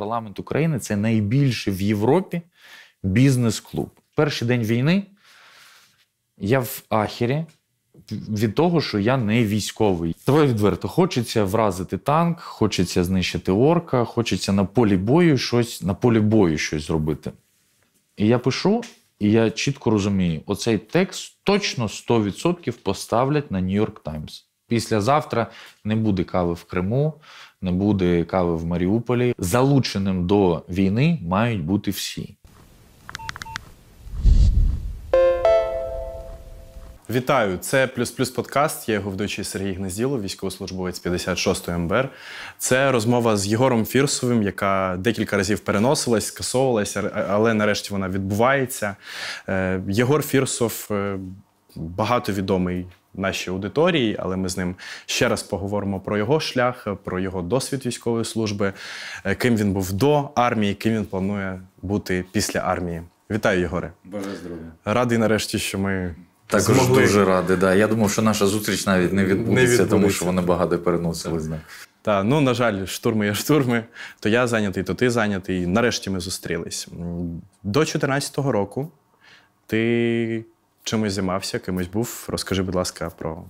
парламент України це найбільший в Європі бізнес-клуб. Перший день війни я в ахері від того, що я не військовий. Давай відверто, хочеться вразити танк, хочеться знищити орка, хочеться на полі бою щось на полі бою щось зробити. І я пишу, і я чітко розумію, оцей текст точно 100% поставлять на Нью-Йорк Таймс. Післязавтра не буде кави в Криму, не буде кави в Маріуполі. Залученим до війни мають бути всі. Вітаю, це плюс плюс подкаст. Я його ведучий Сергій Гнезділов, військовослужбовець 56-ї МБР. Це розмова з Єгором Фірсовим, яка декілька разів переносилась, скасовувалася, але нарешті вона відбувається. Е, Єгор Фірсов е, багатовідомий нашій аудиторії, але ми з ним ще раз поговоримо про його шлях, про його досвід військової служби, е, ким він був до армії, ким він планує бути після армії. Вітаю, Єгоре. Боже здоров'я. Радий нарешті, що ми. Також змогли. дуже радий. Да. Я думав, що наша зустріч навіть не відбудеться, не відбудеться. тому що вони багато переносили з ним. Так, ну на жаль, штурми є штурми. То я зайнятий, то ти зайнятий. Нарешті ми зустрілись. До 2014 року ти чимось займався, кимось був. Розкажи, будь ласка, про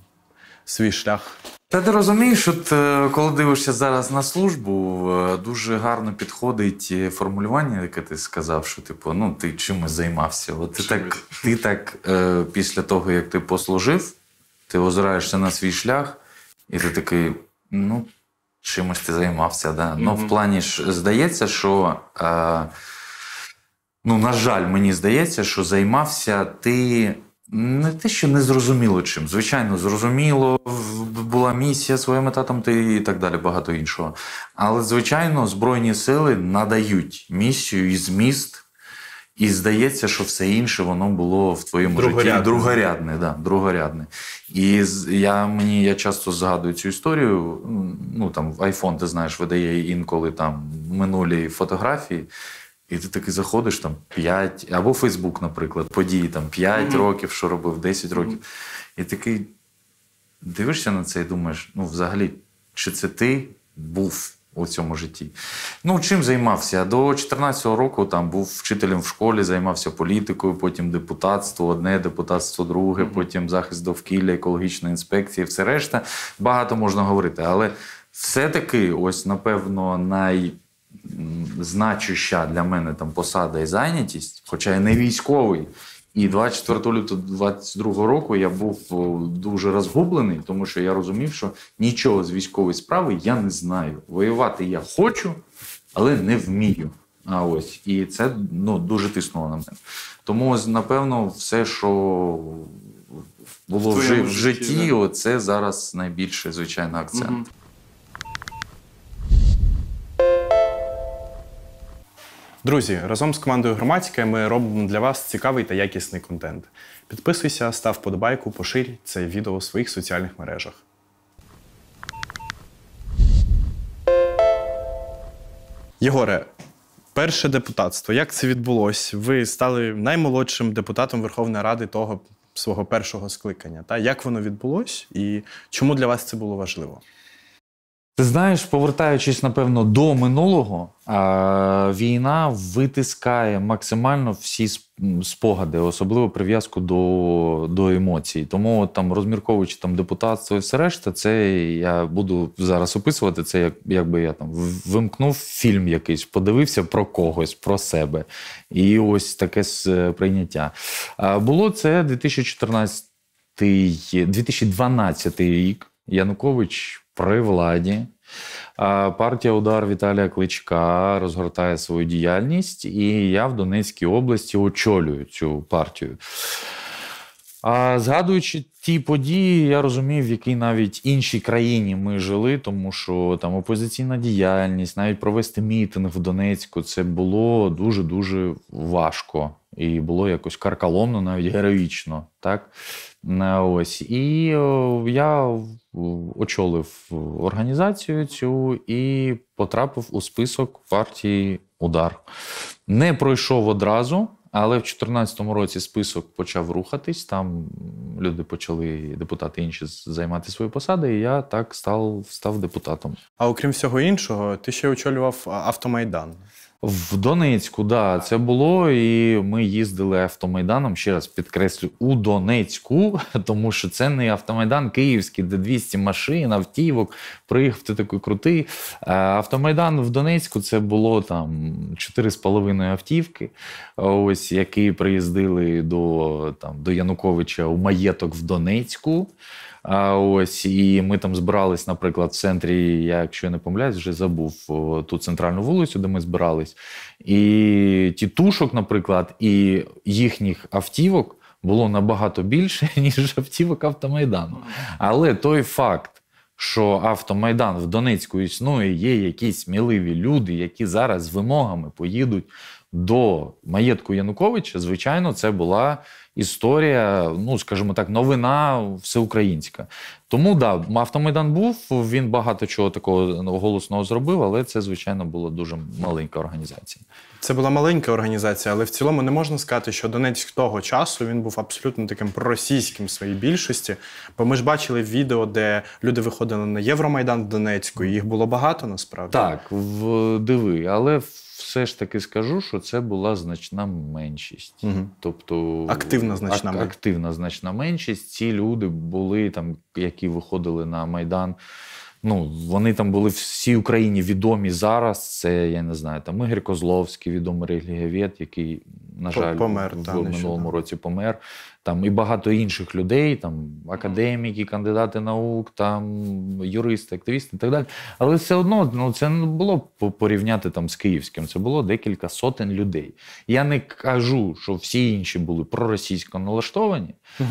свій шлях. Та ти розумієш, от е, коли дивишся зараз на службу, е, дуже гарно підходить е, формулювання, яке ти сказав, що типу, ну ти чимось займався. От ти так, ти так після того, як ти послужив, ти озираєшся на свій шлях, і ти такий, ну, чимось ти займався. Да? Mm-hmm. Ну, в плані ж здається, що, ну, на жаль, мені здається, що займався ти не те, що не зрозуміло чим. Звичайно, зрозуміло, була місія, своя мета ти і так далі, багато іншого. Але, звичайно, Збройні сили надають місію і зміст, і здається, що все інше воно було в твоєму другорядне. житті. Другорядне, да, другорядне. І я мені я часто згадую цю історію. Ну там iPhone, ти знаєш, видає інколи там минулі фотографії. І ти таки заходиш там 5, або Фейсбук, наприклад, події там 5 mm-hmm. років, що робив, 10 років. Mm-hmm. І такий дивишся на це і думаєш, ну, взагалі, чи це ти був у цьому житті? Ну, чим займався? До 14-го року там був вчителем в школі, займався політикою, потім депутатство, одне депутатство, друге, mm-hmm. потім захист довкілля, екологічна інспекція, все решта. Багато можна говорити, але все-таки, ось, напевно, най значуща для мене там посада і зайнятість, хоча я не військовий. І 24 лютого 22 року я був дуже розгублений, тому що я розумів, що нічого з військової справи я не знаю. Воювати я хочу, але не вмію. А ось і це ну дуже тиснуло на мене. Тому напевно, все, що було в, в житті, житті да? це зараз найбільше звичайно акцент. Угу. Друзі, разом з командою Громадське ми робимо для вас цікавий та якісний контент. Підписуйся, став подобайку, поширь це відео у своїх соціальних мережах. Єгоре, перше депутатство. Як це відбулося? Ви стали наймолодшим депутатом Верховної Ради того свого першого скликання. Та? Як воно відбулось і чому для вас це було важливо? Ти знаєш, повертаючись, напевно, до минулого, війна витискає максимально всі спогади, особливо прив'язку до до емоцій. Тому там розмірковуючи там депутатство і все решта, це я буду зараз описувати це, як якби я там вимкнув фільм якийсь, подивився про когось, про себе. І ось таке сприйняття. Було це 2014 2012 рік Янукович при владі. Партія Удар Віталія Кличка розгортає свою діяльність, і я в Донецькій області очолюю цю партію. А згадуючи ті події, я розумів, в якій навіть іншій країні ми жили, тому що там опозиційна діяльність, навіть провести мітинг в Донецьку, це було дуже дуже важко і було якось каркаломно, навіть героїчно. Так Ось і е, я очолив організацію цю і потрапив у список партії Удар. Не пройшов одразу, але в 2014 році список почав рухатись. Там люди почали депутати інші займати свої посади. І я так став став депутатом. А окрім всього іншого, ти ще очолював автомайдан. В Донецьку, да, це було, і ми їздили автомайданом. Ще раз підкреслю, у Донецьку, тому що це не автомайдан Київський, де 200 машин, автівок. Приїхав ти такий крутий. Е, автомайдан в Донецьку це було там 4,5 автівки, ось які приїздили до, там, до Януковича у маєток в Донецьку. А ось і ми там збирались, наприклад, в центрі. Я, якщо я не помиляюсь, вже забув ту центральну вулицю, де ми збирались, і тітушок, наприклад, і їхніх автівок було набагато більше ніж автівок автомайдану. Але той факт. Що автомайдан в Донецьку існує, є якісь сміливі люди, які зараз з вимогами поїдуть до маєтку Януковича. Звичайно, це була історія, ну скажімо так, новина всеукраїнська. Тому да, автомайдан був. Він багато чого такого голосного зробив, але це звичайно була дуже маленька організація. Це була маленька організація, але в цілому не можна сказати, що Донецьк того часу він був абсолютно таким проросійським в своїй більшості. Бо ми ж бачили відео, де люди виходили на Євромайдан в Донецьку, і їх було багато насправді. Так, в диви, але в все ж таки скажу, що це була значна меншість. Угу. Тобто активна значна ак- активна значна меншість. Ці люди були там, які виходили на майдан. Ну, вони там були всій Україні відомі зараз. Це я не знаю, там Ігор Козловський, відомий релігієвед, який, на жаль, помер, в, та, в минулому році помер. Там і багато інших людей, там академіки, кандидати наук, там юристи, активісти і так далі. Але все одно ну, це не було порівняти там з київським. Це було декілька сотень людей. Я не кажу, що всі інші були проросійсько налаштовані. Угу.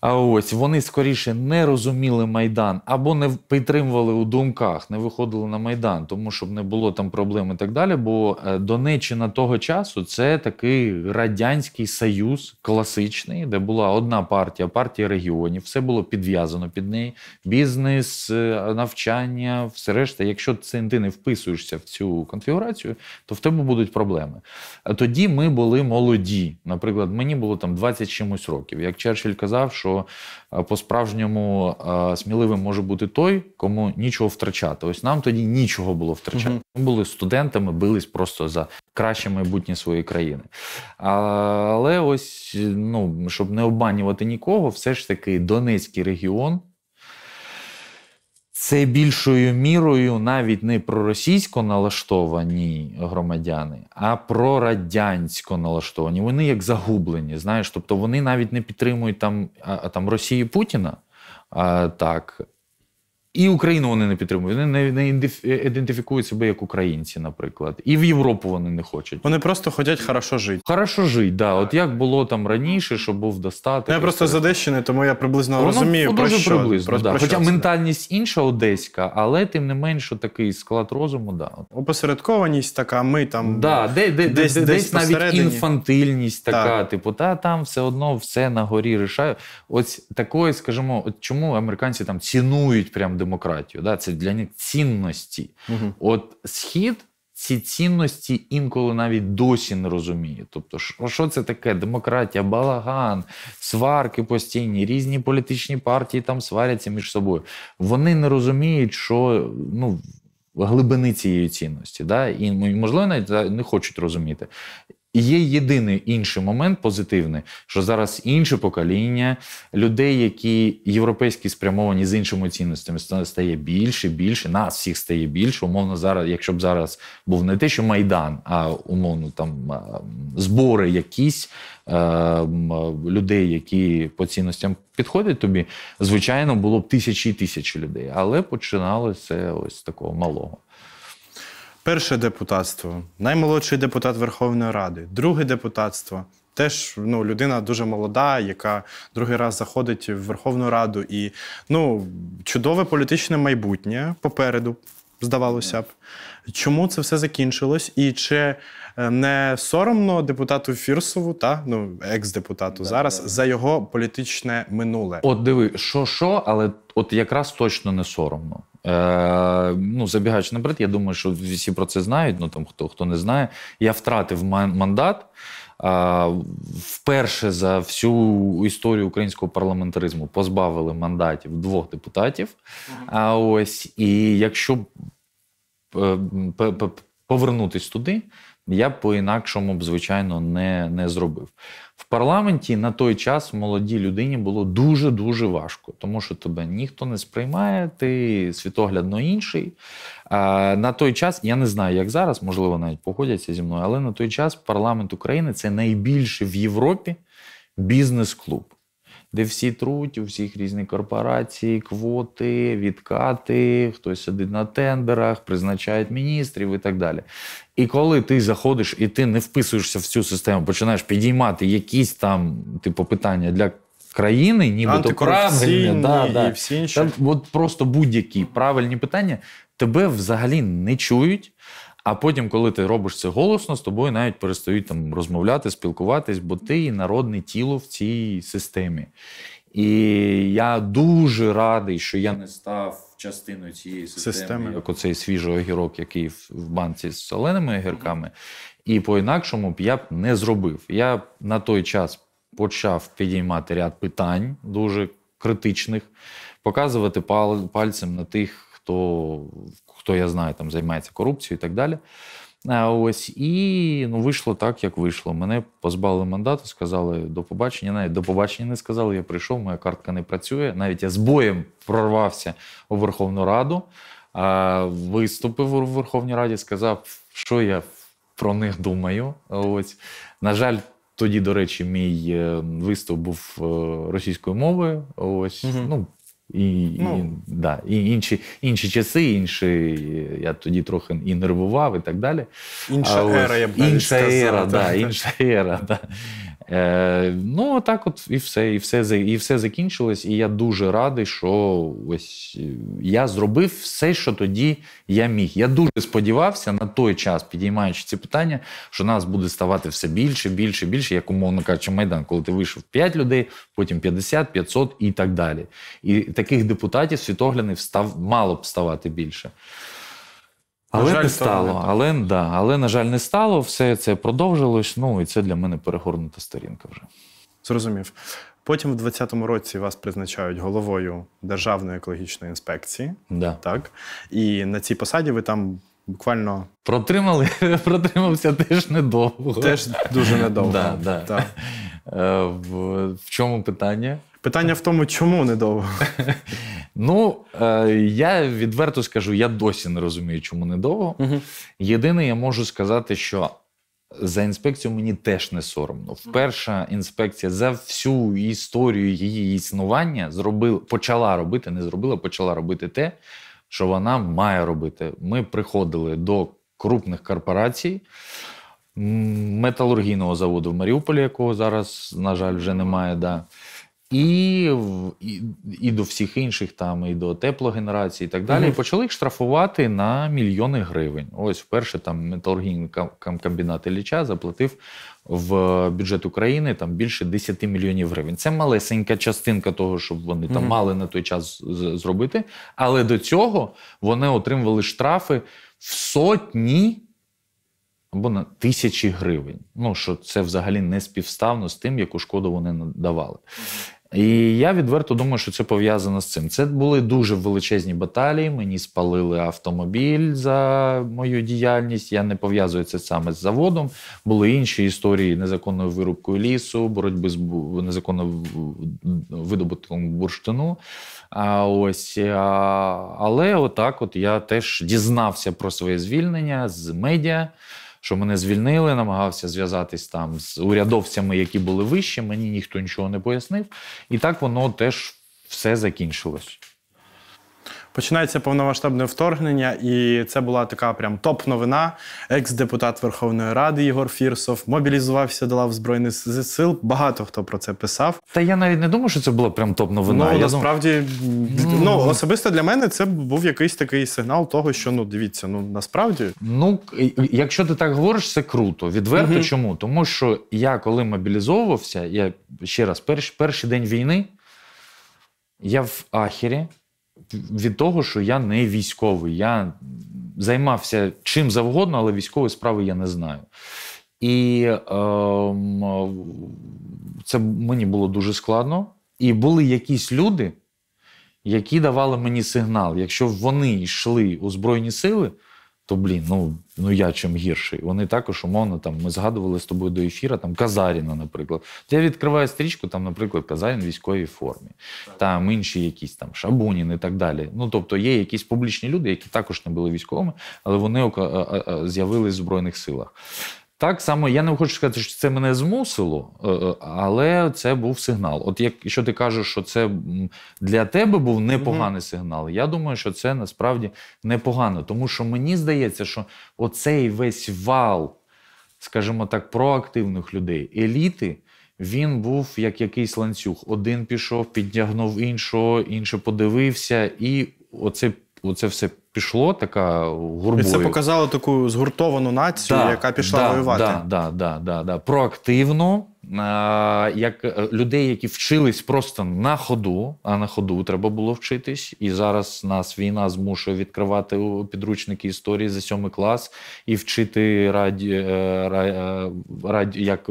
А ось вони скоріше не розуміли майдан або не підтримували у думках, не виходили на майдан, тому щоб не було там проблем і так далі. Бо е, Донеччина того часу це такий радянський союз класичний, де була одна партія, партія регіонів, все було підв'язано під неї. Бізнес, е, навчання, все решта. Якщо це ти не вписуєшся в цю конфігурацію, то в тебе будуть проблеми. А Тоді ми були молоді. Наприклад, мені було там 20 чимось років. Як Черчилль казав, що що е, по-справжньому е, сміливим може бути той, кому нічого втрачати. Ось нам тоді нічого було втрачати. Ми були студентами, бились просто за краще майбутнє своєї країни. Але ось ну щоб не обманювати нікого, все ж таки Донецький регіон це більшою мірою навіть не про російсько налаштовані громадяни, а про радянсько налаштовані. Вони як загублені, знаєш, тобто вони навіть не підтримують там а, там Росії Путіна. А, так, і Україну вони не підтримують. Вони не е, ідентифікують себе як українці, наприклад. І в Європу вони не хочуть. Вони просто хочуть хорошо жити. Хорошо жити, да. От як було там раніше, що був достаток. Ну Я просто з Одещини, тому я приблизно Воно, розумію. про дуже що. приблизно. Про, да. про Хоча що ментальність інша одеська, але тим не менше такий склад розуму. да. Опосередкованість така, ми там да, де, де, десь, десь, десь навіть інфантильність така, так. типу, та там все одно все на горі рішають. Ось такої, скажімо, от чому американці там цінують прям демократію демократію. Да? Це для них цінності. Угу. От схід. Ці цінності інколи навіть досі не розуміє. Тобто, що це таке? Демократія, балаган, сварки постійні, різні політичні партії там сваряться між собою. Вони не розуміють, що ну глибини цієї цінності, да і можливо навіть е, не хочуть розуміти. І є єдиний інший момент позитивний, що зараз інше покоління людей, які європейські спрямовані з іншими цінностями, стає більше, більше, нас всіх стає більше. Умовно, зараз, якщо б зараз був не те, що майдан, а умовно там збори якісь е, людей, які по цінностям підходять тобі, звичайно, було б тисячі і тисячі людей, але починалося ось такого малого. Перше депутатство, наймолодший депутат Верховної Ради, друге депутатство. Теж ну, людина дуже молода, яка другий раз заходить в Верховну Раду. І ну, чудове політичне майбутнє попереду, здавалося б. Чому це все закінчилось? І чи е, не соромно депутату Фірсову, та ну екс-депутату да, зараз да. за його політичне минуле? От диви, що, що, але от якраз точно не соромно. Е, ну, Забігаючи наперед, я думаю, що всі про це знають. Ну там хто хто не знає, я втратив мандат е, вперше за всю історію українського парламентаризму позбавили мандатів двох депутатів. А угу. ось і якщо е, повернутись туди, я по інакшому б звичайно не, не зробив. В парламенті на той час молодій людині було дуже дуже важко, тому що тебе ніхто не сприймає, ти світоглядно інший. На той час я не знаю, як зараз, можливо, навіть погодяться зі мною, але на той час парламент України це найбільший в Європі бізнес-клуб де всі труть, у всіх різні корпорації, квоти, відкати, хтось сидить на тендерах, призначають міністрів і так далі. І коли ти заходиш і ти не вписуєшся в цю систему, починаєш підіймати якісь там типу питання для. Країни, нібито правильні, да, да. І всі інші. Та, от просто будь-які правильні питання тебе взагалі не чують. А потім, коли ти робиш це голосно, з тобою навіть перестають там розмовляти, спілкуватись, бо ти і народне тіло в цій системі. І я дуже радий, що я не став частиною цієї системи, системи. як оцей свіжий огірок, який в банці з соленими огірками. І по-інакшому б я б не зробив. Я на той час почав підіймати ряд питань, дуже критичних, показувати пальцем на тих, хто хто я знаю, там займається корупцією і так далі. А Ось і ну вийшло так, як вийшло. Мене позбавили мандату, сказали до побачення. Навіть до побачення не сказали. Я прийшов, моя картка не працює. Навіть я з боєм прорвався у Верховну Раду, виступив у Верховній Раді, сказав, що я про них думаю. Ось на жаль, тоді, до речі, мій е, виступ був е, російською мовою. Ось угу. ну. І ну. і, да, і інші інші часи, інші я тоді трохи і нервував, і так далі. Інша а, ера, я б інша сказав, ера, так. да, інша ера, да. Е, Ну так, от і все, і все і все закінчилось. І я дуже радий, що ось е, я зробив все, що тоді я міг. Я дуже сподівався на той час, підіймаючи ці питання, що нас буде ставати все більше, більше, більше, як умовно кажучи, майдан, коли ти вийшов 5 людей, потім 50, 500 і так далі. І таких депутатів світоглядів став мало б ставати більше. Але жаль, не стало, не але да, але, на жаль, не стало. Все це продовжилось. Ну і це для мене перегорнута сторінка вже. Зрозумів. Потім, в 20-му році, вас призначають головою Державної екологічної інспекції. Да. Так. І на цій посаді ви там буквально. Протримали, Протримався теж недовго. Теж дуже недовго. Да, да. Да. Е, в чому питання? Питання в тому, чому недовго? Ну е, я відверто скажу, я досі не розумію, чому недовго. Угу. Єдине, я можу сказати, що за інспекцію мені теж не соромно. Вперша інспекція за всю історію її існування зробила, почала робити, не зробила, почала робити те, що вона має робити. Ми приходили до крупних корпорацій. Металургійного заводу в Маріуполі, якого зараз, на жаль, вже немає. Да. І і, і до всіх інших, там, і до теплогенерації, і так далі, mm-hmm. і почали їх штрафувати на мільйони гривень. Ось вперше там металургійний комбінат Ілліча заплатив в бюджет України там більше 10 мільйонів гривень. Це малесенька частинка того, що вони mm-hmm. там мали на той час зробити. Але до цього вони отримували штрафи в сотні. Або на тисячі гривень. Ну що це взагалі не співставно з тим, яку шкоду вони надавали. І я відверто думаю, що це пов'язано з цим. Це були дуже величезні баталії. Мені спалили автомобіль за мою діяльність. Я не пов'язую це саме з заводом. Були інші історії незаконною вирубкою лісу, боротьби з незаконним видобутком бурштину. А ось а, але, отак, от я теж дізнався про своє звільнення з медіа що мене звільнили, намагався зв'язатись там з урядовцями, які були вище. Мені ніхто нічого не пояснив. І так воно теж все закінчилось. Починається повномасштабне вторгнення, і це була така прям топ-новина. Екс-депутат Верховної Ради Ігор Фірсов мобілізувався до лав збройних сил. Багато хто про це писав. Та я навіть не думаю, що це була прям топ-новина. Ну, насправді думав... Ну, ну, ну особисто для мене це був якийсь такий сигнал того, що ну дивіться, ну насправді. Ну якщо ти так говориш, це круто. Відверто угу. чому? Тому що я коли мобілізовувався, я ще раз перш перший день війни. Я в ахері, від того, що я не військовий. Я займався чим завгодно, але військової справи я не знаю. І е, це мені було дуже складно. І були якісь люди, які давали мені сигнал. Якщо вони йшли у Збройні сили, то блін, ну ну я чим гірший. Вони також, умовно, там ми згадували з тобою до ефіра, там Казаріна, наприклад. Я відкриваю стрічку, там, наприклад, Казарін в військовій формі, там інші якісь там Шабунін і так далі. Ну, тобто є якісь публічні люди, які також не були військовими, але вони з'явились в Збройних силах. Так само я не хочу сказати, що це мене змусило, е, е, але це був сигнал. От якщо ти кажеш, що це для тебе був непоганий сигнал, я думаю, що це насправді непогано. Тому що мені здається, що оцей весь вал, скажімо так, проактивних людей, еліти. Він був як якийсь ланцюг. Один пішов, підтягнув іншого, інший подивився, і оце оце все пішло така гурбою. І це показало таку згуртовану націю, да, яка пішла да, воювати. Да, да, да, да, да. Проактивно, а, як е, людей, які вчились просто на ходу, а на ходу треба було вчитись. І зараз нас війна змушує відкривати підручники історії за сьомий клас і вчити раді, е, е, раді, як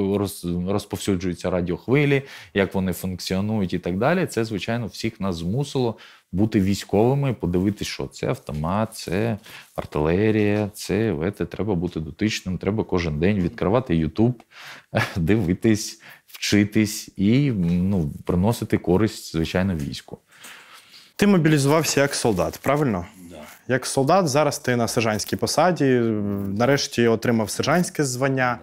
розповсюджуються радіохвилі, як вони функціонують і так далі. Це, звичайно, всіх нас змусило бути військовими, подивитися, що це автомат, це артилерія, це вете, треба бути дотичним. Треба кожен день відкривати Ютуб, дивитись, вчитись і ну, приносити користь звичайно війську. Ти мобілізувався як солдат, правильно? Да. Як солдат, зараз ти на сержантській посаді, нарешті отримав сержантське звання.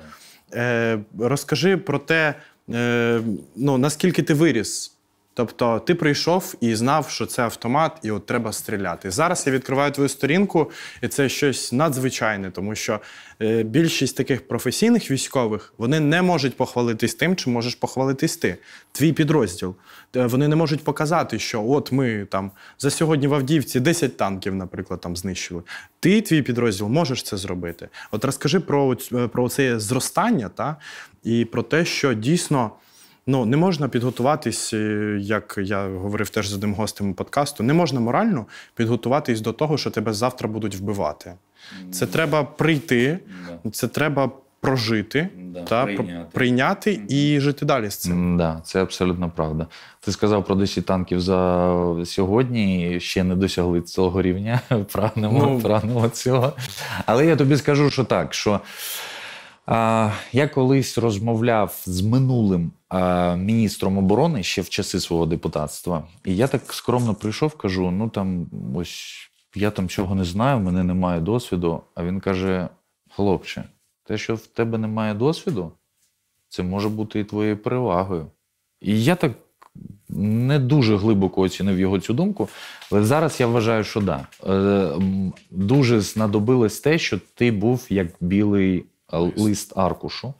Да. Е, Розкажи про те, е, ну, наскільки ти виріс Тобто ти прийшов і знав, що це автомат, і от треба стріляти. Зараз я відкриваю твою сторінку, і це щось надзвичайне, тому що е, більшість таких професійних військових вони не можуть похвалитись тим, чи можеш похвалитись ти. Твій підрозділ. Е, вони не можуть показати, що от ми там за сьогодні в Авдіївці 10 танків, наприклад, там знищили. Ти твій підрозділ можеш це зробити. От розкажи про, е, про це зростання, та і про те, що дійсно. Ну не можна підготуватись, е, як я говорив теж з одним гостем подкасту. Не можна морально підготуватись до того, що тебе завтра будуть вбивати. Це треба прийти, це треба. Прожити да, та прийняти, прийняти і жити далі з цим. Да, це абсолютно правда. Ти сказав про 10 танків за сьогодні. Ще не досягли цього рівня. Прагнемо, ну, прагнемо цього. Але я тобі скажу, що так: що а, я колись розмовляв з минулим Е, міністром оборони ще в часи свого депутатства. І я так скромно прийшов, кажу: ну там ось я там чого не знаю, в мене немає досвіду. А він каже: хлопче, те, що в тебе немає досвіду, це може бути і твоєю перевагою. І я так не дуже глибоко оцінив його цю думку, але зараз я вважаю, що да. Е, дуже знадобилось те, що ти був як білий е, лист аркушу.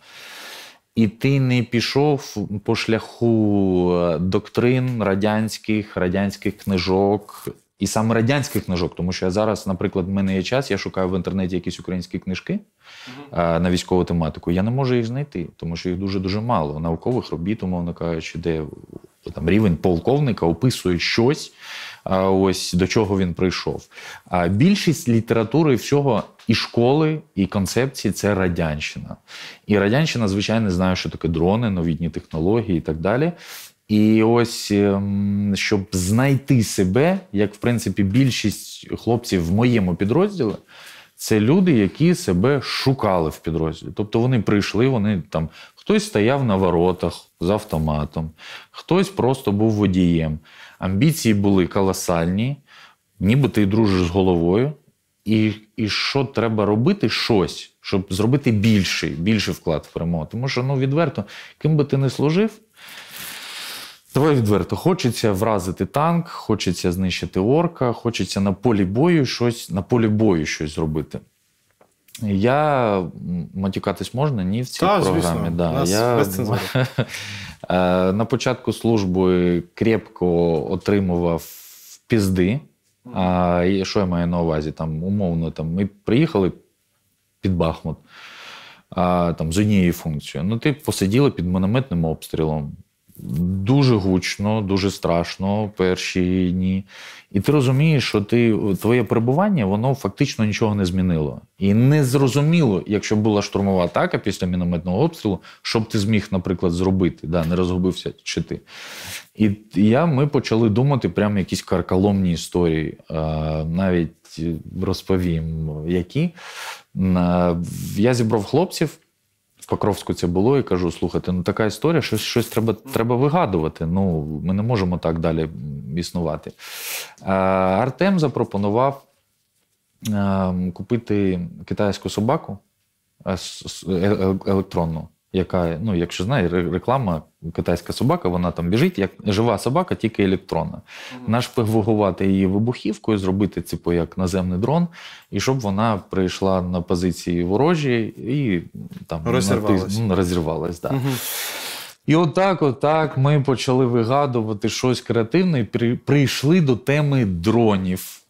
І ти не пішов по шляху е, доктрин радянських, радянських книжок, і саме радянських книжок, тому що я зараз, наприклад, в мене є час, я шукаю в інтернеті якісь українські книжки mm на військову тематику. Я не можу їх знайти, тому що їх дуже дуже мало. Наукових робіт, умовно кажучи, де там рівень полковника описує щось ось до чого він прийшов. Більшість літератури всього і школи, і концепції це радянщина. І радянщина, звичайно, знає, що таке дрони, новітні технології і так далі. І ось ем, щоб знайти себе, як в принципі більшість хлопців в моєму підрозділі. Це люди, які себе шукали в підрозділі. Тобто вони прийшли, вони там хтось стояв на воротах з автоматом, хтось просто був водієм, Амбіції були колосальні, ніби ти дружиш з головою. І і що треба робити щось, щоб зробити більший, більший вклад в перемогу. Тому що ну відверто, ким би ти не служив, твоє відверто хочеться вразити танк, хочеться знищити орка, хочеться на полі бою щось на полі бою щось зробити. Я матюкатись можна, ні в цій Та, програмі. Звісно. Да. Я... Е, на початку служби крепко отримував пізди. А що я маю на увазі? Там умовно там ми приїхали під Бахмут а, там з однією функцією. Ну, ти типу, посиділи під мінометним обстрілом. Дуже гучно, дуже страшно перші дні. І ти розумієш, що ти твоє перебування воно фактично нічого не змінило. І не зрозуміло, якщо була штурмова атака після мінометного обстрілу, що б ти зміг, наприклад, зробити, да, не розгубився чи ти. І я, ми почали думати прямо якісь каркаломні історії, навіть розповім, які. Я зібрав хлопців в Покровську це було і кажу: слухайте, ну така історія, щось щось треба треба вигадувати. Ну, Ми не можемо так далі існувати. Е, Артем запропонував ем, купити китайську собаку е, е, електронну яка, ну, якщо знає, реклама китайська собака, вона там біжить, як жива собака, тільки електронна. Наш Нашпигувати її вибухівкою, зробити типу, як наземний дрон, і щоб вона прийшла на позиції ворожі і там розірвалась. Ну, розірвалась да. Угу. І отак, отак ми почали вигадувати щось креативне і прийшли до теми дронів.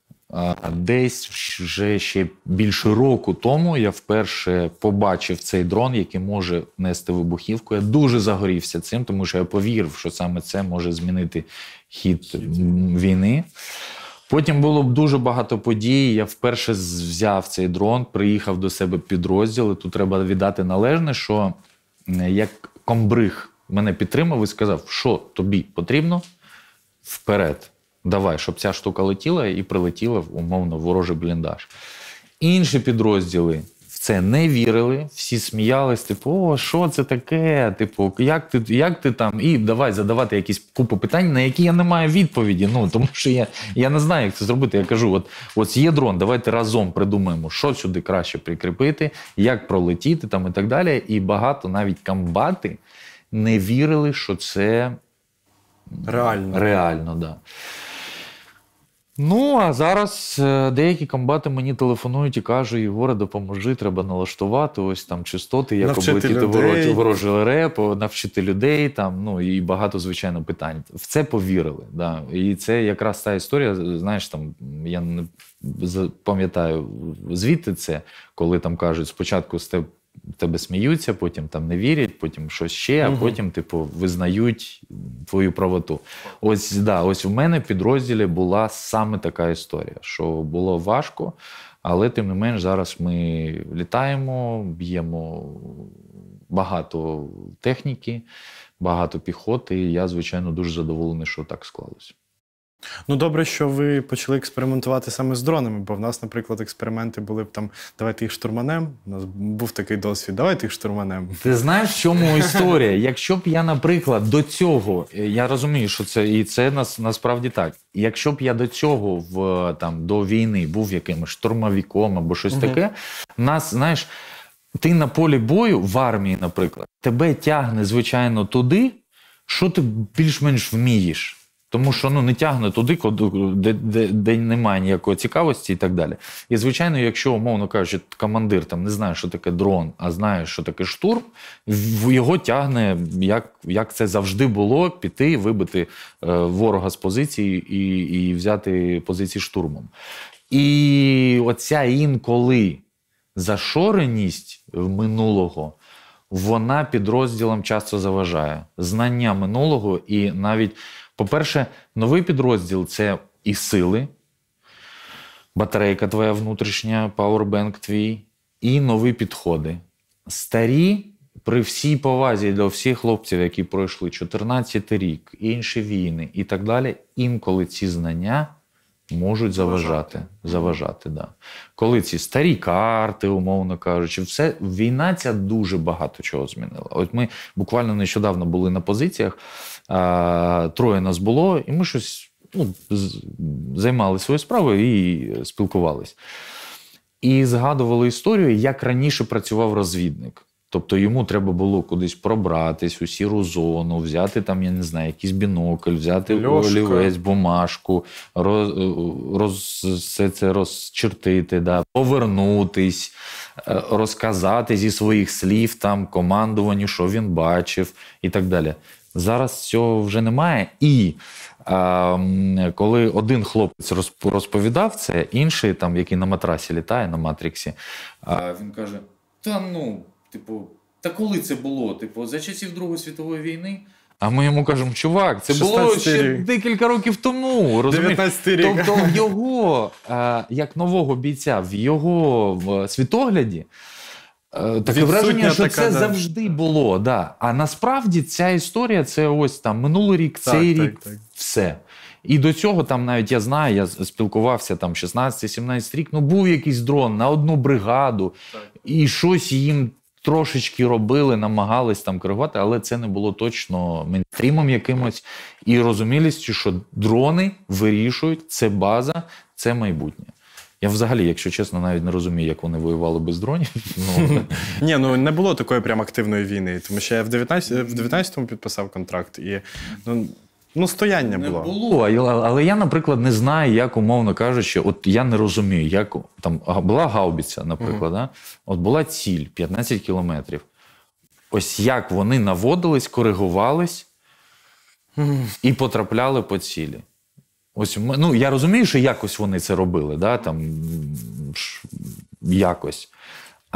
Десь вже ще більше року тому я вперше побачив цей дрон, який може нести вибухівку. Я дуже загорівся цим, тому що я повірив, що саме це може змінити хід війни. Потім було б дуже багато подій. Я вперше взяв цей дрон, приїхав до себе підрозділ. І Тут треба віддати належне, що як комбриг мене підтримав і сказав, що тобі потрібно вперед. Давай, щоб ця штука летіла і прилетіла в умовно ворожий бліндаж. Інші підрозділи в це не вірили, всі сміялись, типу, о, що це таке? Типу, як ти як ти там? І давай задавати якісь купу питань, на які я не маю відповіді. Ну тому що я я не знаю, як це зробити. Я кажу: от ось є дрон, давайте разом придумаємо, що сюди краще прикріпити, як пролетіти там і так далі. І багато навіть камбати не вірили, що це реально. Реально, да. Ну, а зараз е, деякі комбати мені телефонують і кажуть, Ігоре, допоможи, треба налаштувати ось там частоти, як облетіти ворожі, ворожили реп, навчити людей там, ну і багато звичайно питань. В це повірили. Да. І це якраз та історія, знаєш, там я не пам'ятаю звідти це, коли там кажуть, спочатку степ тебе сміються, потім там не вірять, потім щось ще, а угу. потім, типу, визнають твою правоту. Ось да, ось в мене в підрозділі була саме така історія, що було важко, але тим не менш зараз ми літаємо, б'ємо багато техніки, багато піхоти. і Я звичайно дуже задоволений, що так склалось. Ну, добре, що ви почали експериментувати саме з дронами, бо в нас, наприклад, експерименти були б там давайте їх штурманем. У нас був такий досвід, давайте їх штурманем. Ти знаєш, в чому історія? Якщо б я, наприклад, до цього, я розумію, що це і це нас насправді так. Якщо б я до цього в там до війни був якимось штурмовіком або щось угу. таке, нас знаєш, ти на полі бою в армії, наприклад, тебе тягне звичайно туди, що ти більш-менш вмієш. Тому що ну не тягне туди, де, де де, немає ніякої цікавості і так далі. І звичайно, якщо, умовно кажучи, командир там не знає, що таке дрон, а знає, що таке штурм, його тягне, як як це завжди було, піти, вибити е, ворога з позиції і, і взяти позиції штурмом. І оця інколи зашореність минулого. Вона підрозділам часто заважає знання минулого і навіть по-перше, новий підрозділ це і сили, батарейка твоя внутрішня, пауербенк твій, і нові підходи. Старі, при всій повазі для всіх хлопців, які пройшли 14 рік, інші війни і так далі, інколи ці знання. Можуть заважати. Заважати, да. Коли ці старі карти, умовно кажучи, все війна ця дуже багато чого змінила. От ми буквально нещодавно були на позиціях. Троє нас було, і ми щось ну, займали свою справу і спілкувались. І згадували історію, як раніше працював розвідник. Тобто йому треба було кудись пробратись у сіру зону, взяти там, я не знаю, якийсь бінокль, взяти олівець, бумажку, роз, роз, все це розчертити, да, повернутись, е, розказати зі своїх слів там командуванню, що він бачив, і так далі. Зараз цього вже немає. І е, коли один хлопець розповідав це, інший, там, який на матрасі літає на Матріксі, е, він каже: Та ну, типу, та коли це було? Типу, за часів Другої світової війни. А ми йому кажемо, чувак, це було ще декілька років тому. розумієш? Тобто в його, е, як нового бійця, в його в е, світогляді. Е, таке враження, що така, це да. завжди було. Да. А насправді ця історія це ось там минулий рік, цей так, рік, так. все. І до цього там навіть я знаю, я спілкувався там 16-17 рік. Ну був якийсь дрон на одну бригаду, і щось їм трошечки робили, намагались там керувати, але це не було точно мейнстрімом якимось і розумілістю, що дрони вирішують, це база, це майбутнє. Я взагалі, якщо чесно, навіть не розумію, як вони воювали без дронів. Ну. Ні, ну не було такої прям активної війни, тому що я в 19-му підписав контракт і ну. Ну, стояння не було. Але я, наприклад, не знаю, як, умовно кажучи, от я не розумію, як там була Гаубиця, наприклад, uh-huh. да? от була ціль 15 кілометрів. Ось як вони наводились, коригувались uh-huh. і потрапляли по цілі. Ось ну я розумію, що якось вони це робили, да, там якось.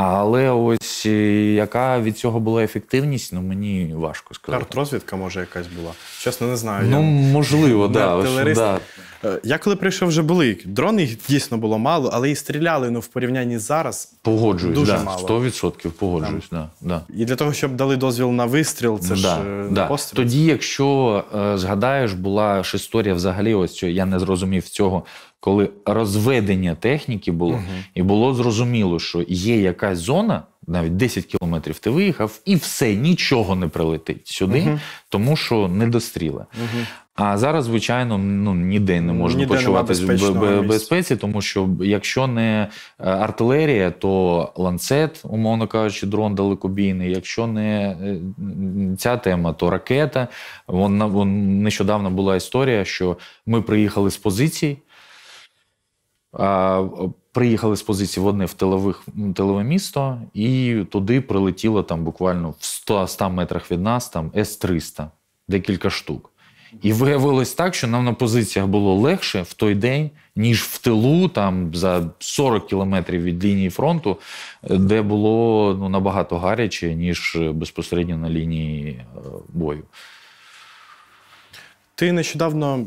Але ось е, яка від цього була ефективність, ну мені важко сказати. Арт-розвідка, може, якась була. Чесно, не знаю. Ну, я... можливо, да, да. Е, я коли прийшов, вже були дрони, їх дійсно було мало, але і стріляли ну, в порівнянні з зараз. Погоджуюсь, дуже да, мало. 100% погоджуюсь. Да. Да, І для того, щоб дали дозвіл на вистріл, це ж да. Е, постріл. Тоді, якщо згадаєш, була ж історія взагалі, ось я не зрозумів цього коли розведення техніки було, угу. і було зрозуміло, що є якась зона, навіть 10 кілометрів ти виїхав, і все, нічого не прилетить сюди, угу. тому що не достріла. Угу. А зараз, звичайно, ну ніде не можна ніде почуватися в безпеці, тому що якщо не е, артилерія, то ланцет, умовно кажучи, дрон далекобійний. Якщо не е, ця тема, то ракета. Вона вон нещодавно була історія, що ми приїхали з позицій. Приїхали з позиції вони в тилових тилове місто, і туди прилетіло там буквально в 100 100 метрах від нас там С-300, декілька штук. І виявилось так, що нам на позиціях було легше в той день, ніж в тилу, там за 40 кілометрів від лінії фронту, де було ну, набагато гаряче, ніж е, безпосередньо на лінії е, бою. Ти нещодавно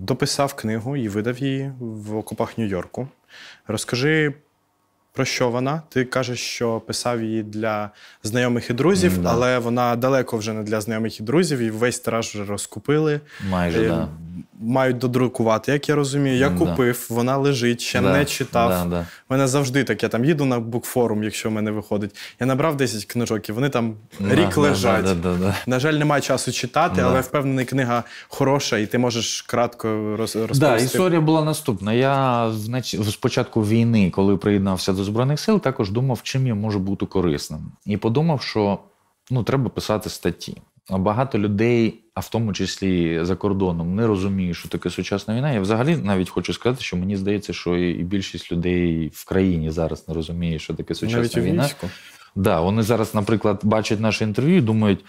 дописав книгу і видав її в окопах Нью-Йорку. Розкажи. Про що вона? Ти кажеш, що писав її для знайомих і друзів, mm, да. але вона далеко вже не для знайомих і друзів, і весь тираж вже розкупили. Майже, так. Е, да мають додрукувати, як я розумію. Я купив, вона лежить, ще да, не читав. Да, да. Мене завжди так. Я там їду на букфорум, якщо в мене виходить. Я набрав 10 книжок, і вони там рік лежать. На жаль, немає часу читати, але впевнений, книга хороша, і ти можеш кратко роз, розповісти. Так, історія була наступна. Я спочатку війни, коли приєднався до збройних сил, також думав, чим я можу бути корисним, і подумав, що ну треба писати статті. Багато людей а в тому числі за кордоном, не розуміє, що таке сучасна війна. Я взагалі навіть хочу сказати, що мені здається, що і більшість людей в країні зараз не розуміє, що таке сучасна навіть війна. да, вони зараз, наприклад, бачать наше інтерв'ю, і думають.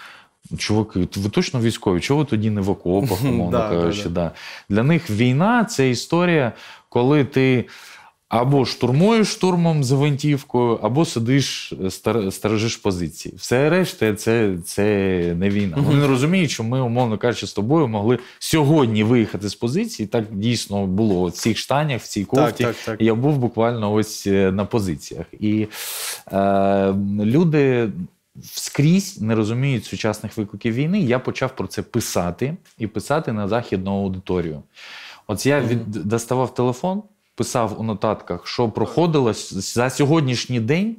Чуваки, ви точно військові? Чого ви тоді не в окопах? Умовно кажучи, да. Для них війна це історія, коли ти або штурмуєш штурмом з гвинтівкою, або сидиш, е, стережиш позиції. Все решта, це це не війна. Вони не розуміють, що ми, умовно кажучи, з тобою могли сьогодні виїхати з позиції. Так дійсно було в цих штанях, в цій кофті. Так, так, так. Я був буквально ось е, на позиціях. І е, люди. Скрізь не розуміють сучасних викликів війни. Я почав про це писати і писати на західну аудиторію. От я від доставав телефон, писав у нотатках, що проходило за сьогоднішній день.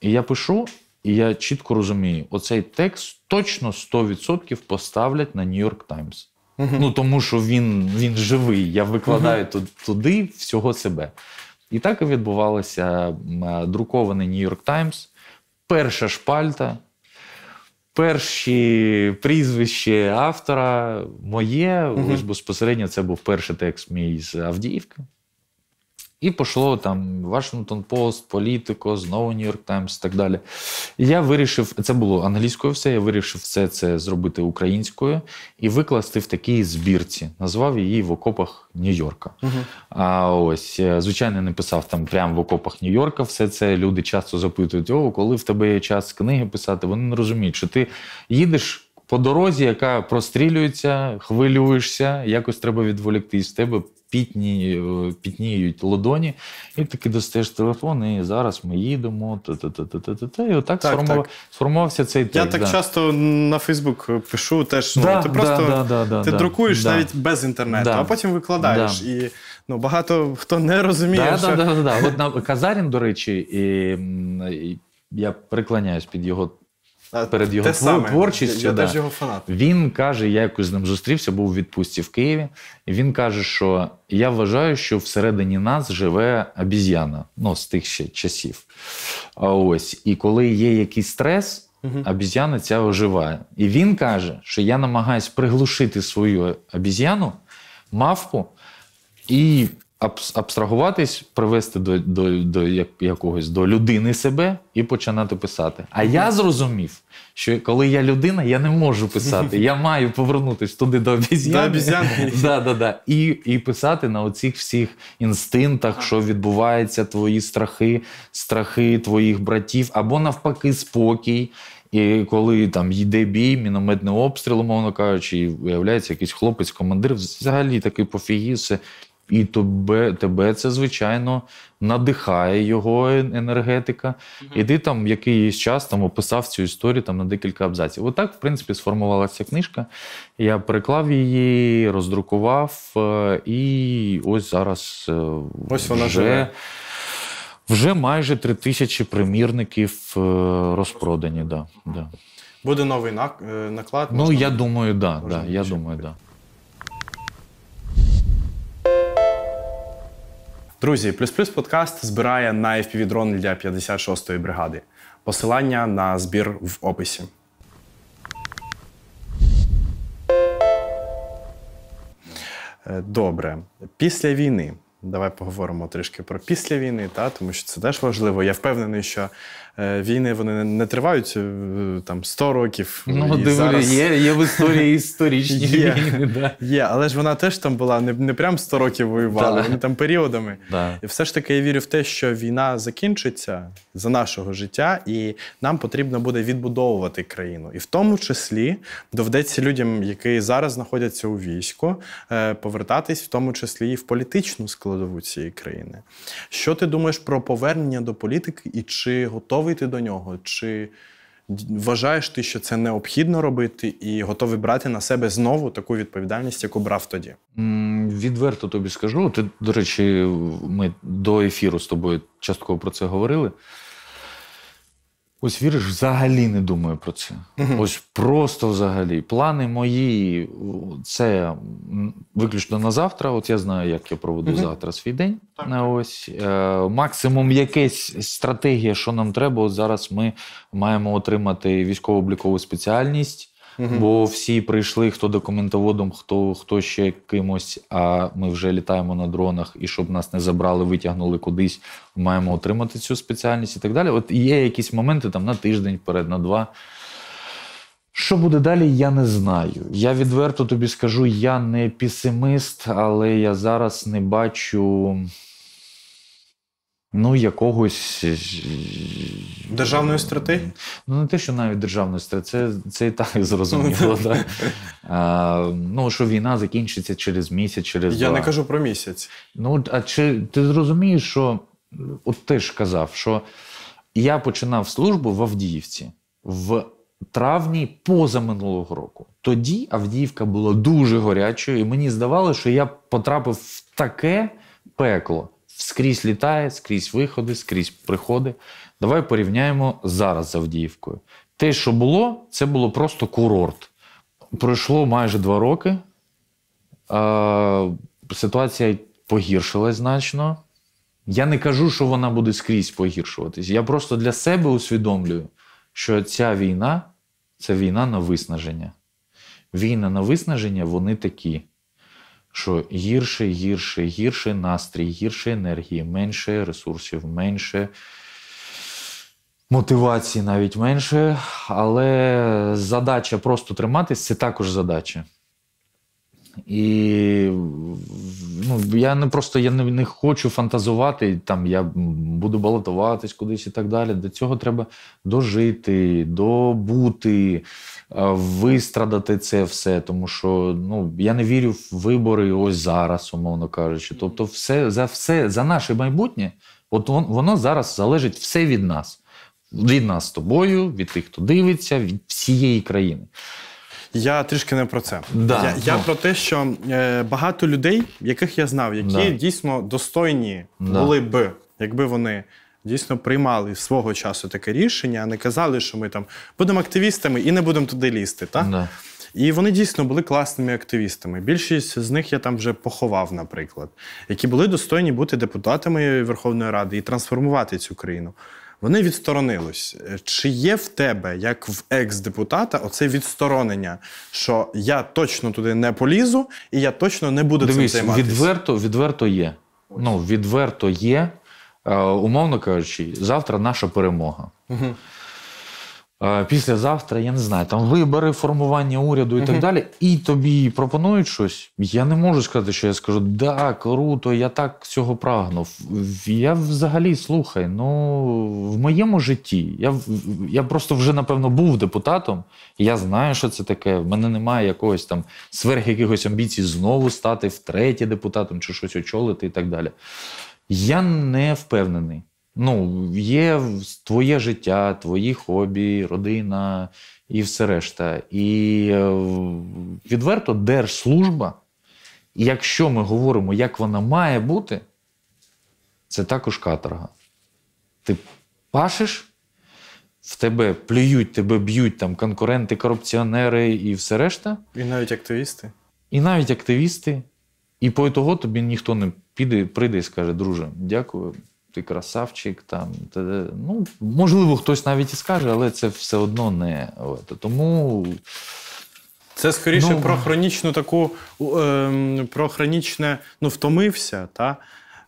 І я пишу, і я чітко розумію, оцей текст точно 100% поставлять на Нью-Йорк Таймс. Ну, тому що він він живий, я викладаю туди всього себе. І так і відбувалося е, друкований Нью-Йорк Таймс. Перша шпальта Перші прізвище автора моє, угу. ось безпосередньо це був перший текст мій з Авдіївки. І пішло там Вашингтон Пост, Політико, знову Нью-Йорк Таймс і так далі. І я вирішив, це було англійською все, я вирішив все це зробити українською і викласти в такій збірці. Назвав її в окопах Нью-Йорка. Угу. А ось, е, звичайно, не писав там прямо в окопах Нью-Йорка. Все це люди часто запитують: о, коли в тебе є час книги писати, вони не розуміють, що ти їдеш. По дорозі, яка прострілюється, хвилюєшся, якось треба відволіктись. В тебе пітні, е, пітніють лодоні, і таки достаєш телефон, і зараз ми їдемо. та-та-та-та-та-та. І отак так, сформував, так. сформувався цей текст. Я так да. часто на Фейсбук е, пишу теж. Ну, да, ну, Ти да, просто ти друкуєш навіть без інтернету, а потім викладаєш. І ну, багато хто не розуміє. що... От на Казарін, до речі, і, і я приклоняюсь під його перед його Те саме. творчістю. Я да. його фанат. Він каже: я якось з ним зустрівся, був у відпустці в Києві. І він каже, що я вважаю, що всередині нас живе обіз'яна ну, з тих ще часів. А ось і коли є якийсь стрес. Обіз'яна ця оживає. І він каже, що я намагаюсь приглушити свою обіз'яну, мавпу, і абстрагуватись, привести до до, до якогось до людини себе і починати писати. А я зрозумів, що коли я людина, я не можу писати. Я маю повернутися туди до обіз'яни. І і писати на оцих всіх інстинктах, що відбувається, твої страхи, страхи твоїх братів, або навпаки, спокій. І коли там йде бій, мінометний обстріл, умовно кажучи, і виявляється якийсь хлопець, командир, взагалі такий пофігіс, і тебе тебе це, звичайно, надихає його енергетика. Угу. І ти там якийсь час там описав цю історію там на декілька абзаців. Отак, в принципі, сформувалася книжка. Я переклав її, роздрукував, е, і ось зараз е, ось вона вже. живе. Вже майже три тисячі примірників е, розпродані. Да, да. Буде новий наклад? Ну, я думаю, да, да, я думаю, да. Друзі, плюс плюс подкаст збирає на fpv дрон для 56-ї бригади. Посилання на збір в описі. Е, добре. Після війни. Давай поговоримо трішки про після війни, та тому що це теж важливо. Я впевнений, що Е, війни вони не тривають е, там 100 років. Ну, і зараз... є є в історії історичні є, війни. Да. Є, але ж вона теж там була не не прям 100 років воювала, да. вони там періодами. Да. І все ж таки я вірю в те, що війна закінчиться за нашого життя, і нам потрібно буде відбудовувати країну. І в тому числі доведеться людям, які зараз знаходяться у війську, е, повертатись, в тому числі і в політичну складову цієї країни. Що ти думаєш про повернення до політики і чи готова? новити до нього? Чи вважаєш ти, що це необхідно робити, і готовий брати на себе знову таку відповідальність, яку брав тоді? відверто тобі скажу. Ти, до речі, ми до ефіру з тобою частково про це говорили. Ось віриш, взагалі не думаю про це. Uh-huh. Ось просто взагалі. Плани мої це виключно на завтра. От я знаю, як я проведу uh-huh. завтра свій день. Так. Е, ось е, максимум якась стратегія, що нам треба. От зараз ми маємо отримати військово-облікову спеціальність угу. бо всі прийшли, хто документоводом, хто хто ще кимось. А ми вже літаємо на дронах, і щоб нас не забрали, витягнули кудись. Маємо отримати цю спеціальність і так далі. От є якісь моменти там на тиждень, вперед, на два. Що буде далі, я не знаю. Я відверто тобі скажу, я не пісимист, але я зараз не бачу ну, якогось е, державної страти? Ну, не те, що навіть державної страти, це це і так зрозуміло. Ну, да? а, Ну, що війна закінчиться через місяць, через я два. не кажу про місяць. Ну, а чи ти зрозумієш, що от ти ж казав, що я починав службу в Авдіївці в травні позаминулого року. Тоді Авдіївка була дуже горячою, і мені здавалося, що я потрапив в таке пекло скрізь літає, скрізь виходи, скрізь приходи. Давай порівняємо зараз з Авдіївкою. Те, що було, це було просто курорт. Пройшло майже два роки. Е, Ситуація погіршилась значно. Я не кажу, що вона буде скрізь погіршуватись. Я просто для себе усвідомлюю, що ця війна це війна на виснаження. Війна на виснаження, вони такі що гірше, гірше, гірше настрій, гірше енергії, менше ресурсів, менше мотивації навіть менше. Але задача просто триматись це також задача. І ну, я не просто я не, не хочу фантазувати, там я буду балотуватись кудись і так далі. До цього треба дожити, добути. Е, вистрадати це все, тому що ну я не вірю в вибори ось зараз, умовно кажучи. Тобто, все за все за наше майбутнє, от воно зараз залежить все від нас, від нас з тобою, від тих, хто дивиться, від всієї країни. Я трішки не про це. Да, Я я ну. про те, що е, багато людей, яких я знав, які да. дійсно достойні да. були б, якби вони дійсно приймали свого часу таке рішення, а не казали, що ми там будемо активістами і не будемо туди лізти. Так? Да. І вони дійсно були класними активістами. Більшість з них я там вже поховав, наприклад, які були достойні бути депутатами Верховної Ради і трансформувати цю країну. Вони відсторонились. Е, чи є в тебе, як в екс-депутата, оце відсторонення, що я точно туди не полізу і я точно не буду Дивись, цим займатися? Відверто, відверто є. Ну відверто є. Е, умовно кажучи, завтра наша перемога. Угу. Післязавтра, я не знаю, там вибори, формування уряду і так далі. І тобі пропонують щось. Я не можу сказати, що я скажу, да, круто, я так цього прагнув. Я взагалі слухай, ну в моєму житті я я просто вже напевно був депутатом. Я знаю, що це таке. В мене немає якогось там сверх якихось амбіцій знову стати втретє депутатом чи щось очолити і так далі. Я не впевнений. Ну, є твоє життя, твої хобі, родина і все решта. І е, відверто держслужба, якщо ми говоримо, як вона має бути, це також каторга. Ти пашеш, в тебе плюють, тебе б'ють там конкуренти, корупціонери і все решта. І навіть активісти. І навіть активісти. І по того тобі ніхто не піде, прийде і скаже, друже, дякую, ти красавчик. там. Ну, Можливо, хтось навіть і скаже, але це все одно не. Тому. Це скоріше ну, про хронічну таку е, про хронічне ну втомився, та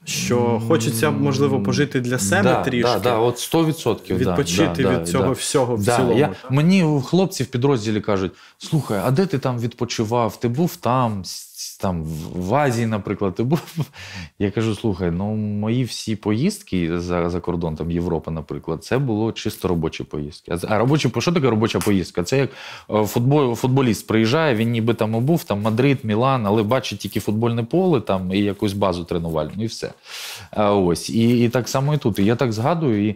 що хочеться можливо пожити для себе да, трішки. Да, да, от 100%. Відпочити да, від да, цього всього в цілому. Я, Мені хлопці в підрозділі кажуть: слухай, а де ти там відпочивав? Ти був там, там в Азії, наприклад, ти був. Я кажу: слухай, ну мої всі поїздки за за кордон, там Європа, наприклад, це було чисто робочі поїздки. А робочі, що таке робоча поїздка? Це як е, футбол, футболіст приїжджає, він ніби там і був, там Мадрид, Мілан, але бачить тільки футбольне поле там і якусь базу тренувальну, і все. А, Ось. І і так само і тут. І я так згадую, і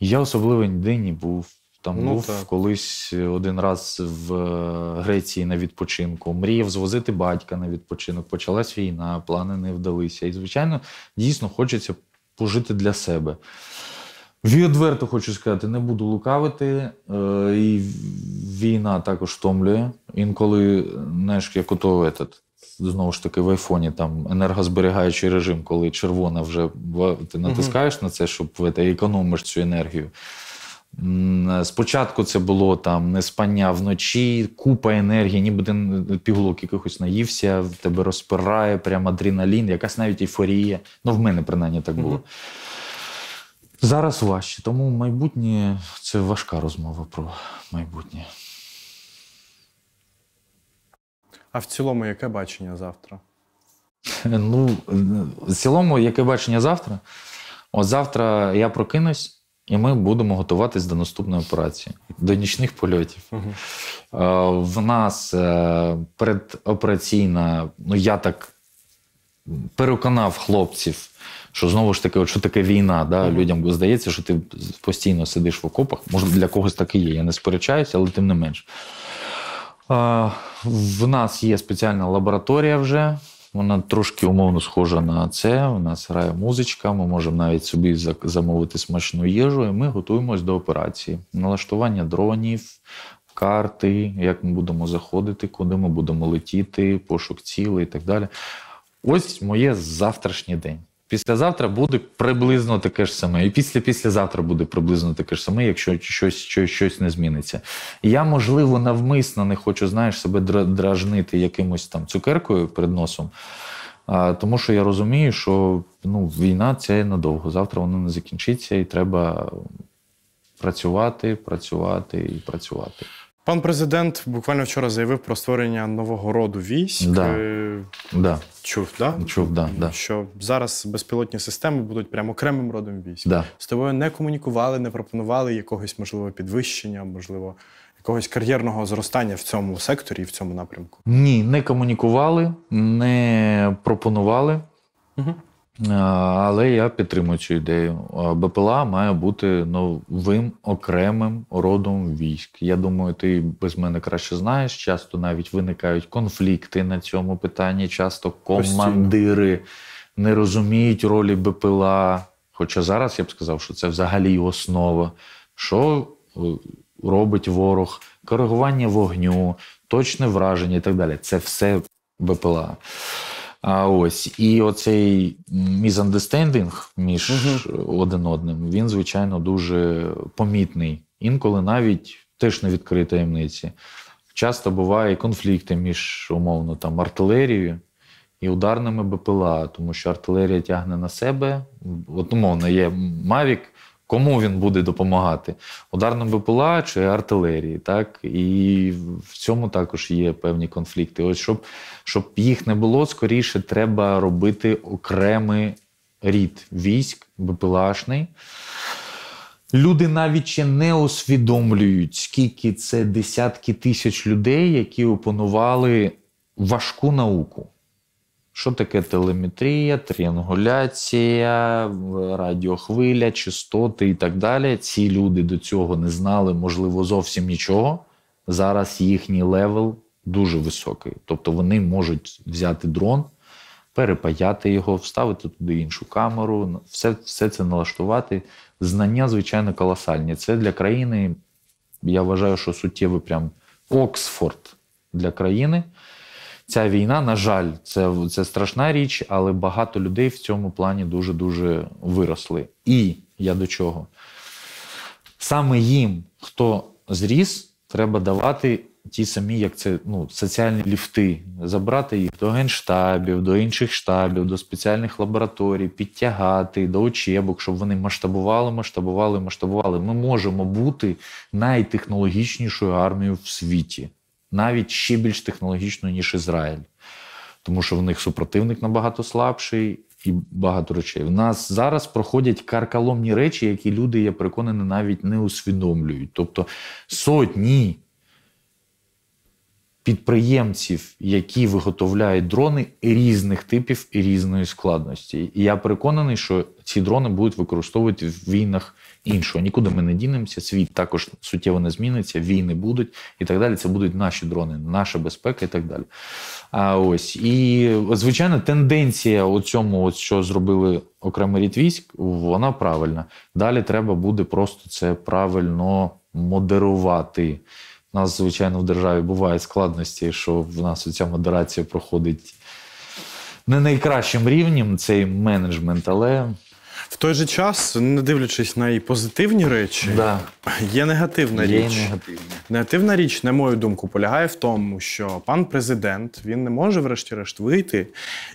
я особливо ніде не був. Там ну, був так. колись е, один раз в е, Греції на відпочинку, мріяв звозити батька на відпочинок. Почалась війна, плани не вдалися. І, звичайно, дійсно хочеться пожити для себе. Відверто хочу сказати, не буду лукавити. Е, і війна також втомлює. Інколи, знаєш, як ото этот, знову ж таки, в айфоні там енергозберігаючий режим, коли червона вже ти натискаєш угу. на це, щоб ти економиш цю енергію. Спочатку це було там неспання вночі, купа енергії, ніби ти пігулок якихось наївся, в тебе розпирає, прям адреналін, якась навіть ейфорія. Ну, в мене принаймні так було. Mm-hmm. Зараз важче, тому майбутнє це важка розмова про майбутнє. А в цілому, яке бачення завтра? Ну, в цілому, яке бачення завтра? От завтра я прокинусь. І ми будемо готуватись до наступної операції, до нічних польотів. uh В нас е, предопераційна, ну я так переконав хлопців, що знову ж таки, що таке війна. Да? uh Людям здається, що ти постійно сидиш в окопах. Може, для когось так і є. Я не сперечаюся, але тим не менш. Е, в нас є спеціальна лабораторія вже. Вона трошки умовно схожа на це. У нас грає музичка, ми можемо навіть собі замовити смачну їжу, і ми готуємось до операції. Налаштування дронів, карти, як ми будемо заходити, куди ми будемо летіти, пошук цілий і так далі. Ось моє завтрашній день. Післязавтра буде приблизно таке ж саме, і після післязавтра буде приблизно таке ж саме, якщо щось щось, щось не зміниться. Я, можливо, навмисно не хочу, знаєш, себе дражнити якимось там цукеркою перед носом, а, тому що я розумію, що ну, війна це надовго. Завтра вона не закінчиться, і треба працювати, працювати і працювати. Пан президент буквально вчора заявив про створення нового роду військ. Да. Е, да. Чув, да? Чув, да, да. що зараз безпілотні системи будуть прямо окремим родом військ. Да. З тобою не комунікували, не пропонували якогось можливо підвищення, можливо, якогось кар'єрного зростання в цьому секторі і в цьому напрямку. Ні, не комунікували, не пропонували. Угу. Але я підтримую цю ідею. БПЛА має бути новим окремим родом військ. Я думаю, ти без мене краще знаєш. Часто навіть виникають конфлікти на цьому питанні. Часто командири Постійно. не розуміють ролі БПЛА. Хоча зараз я б сказав, що це взагалі основа. Що е, робить ворог, коригування вогню, точне враження і так далі. Це все БПЛА. А ось і оцей мізандестендинг між угу. один одним, він, звичайно, дуже помітний. Інколи навіть теж не відкриє таємниці. Часто буває конфлікти між умовно там артилерією і ударними БПЛА, тому що артилерія тягне на себе. От умовно є Мавік, Кому він буде допомагати? Ударним БПЛА чи артилерії, так і в цьому також є певні конфлікти. Ось щоб щоб їх не було, скоріше треба робити окремий рід військ, БПЛАшний. Люди навіть ще не усвідомлюють, скільки це десятки тисяч людей, які опанували важку науку. Що таке телеметрія, тріангуляція, радіохвиля, частоти і так далі. Ці люди до цього не знали, можливо, зовсім нічого. Зараз їхній левел дуже високий. Тобто вони можуть взяти дрон, перепаяти його, вставити туди іншу камеру, все, все це налаштувати. Знання, звичайно, колосальні. Це для країни, я вважаю, що суттєвий прям Оксфорд для країни ця війна, на жаль, це це страшна річ, але багато людей в цьому плані дуже дуже виросли. І я до чого саме їм, хто зріс, треба давати. Ті самі, як це ну, соціальні ліфти, забрати їх до генштабів, до інших штабів, до спеціальних лабораторій, підтягати до учебок, щоб вони масштабували, масштабували, масштабували. Ми можемо бути найтехнологічнішою армією в світі навіть ще більш технологічно, ніж Ізраїль, тому що в них супротивник набагато слабший і багато речей. В нас зараз проходять каркаломні речі, які люди, я переконаний, навіть не усвідомлюють. Тобто сотні підприємців, які виготовляють дрони різних типів і різної складності. І я переконаний, що ці дрони будуть використовувати в війнах іншого. Нікуди ми не дінемося. Світ також суттєво не зміниться, війни будуть і так далі. Це будуть наші дрони, наша безпека і так далі. А ось і звичайно, тенденція у цьому, от що зробили окремий рід військ, вона правильна. Далі треба буде просто це правильно модерувати. У нас, звичайно, в державі бувають складності, що в нас ця модерація проходить не найкращим рівнем цей менеджмент, але в той же час, не дивлячись на і позитивні речі, да. є негативна є річ. Негативна. негативна річ, на мою думку, полягає в тому, що пан президент він не може, врешті-решт, вийти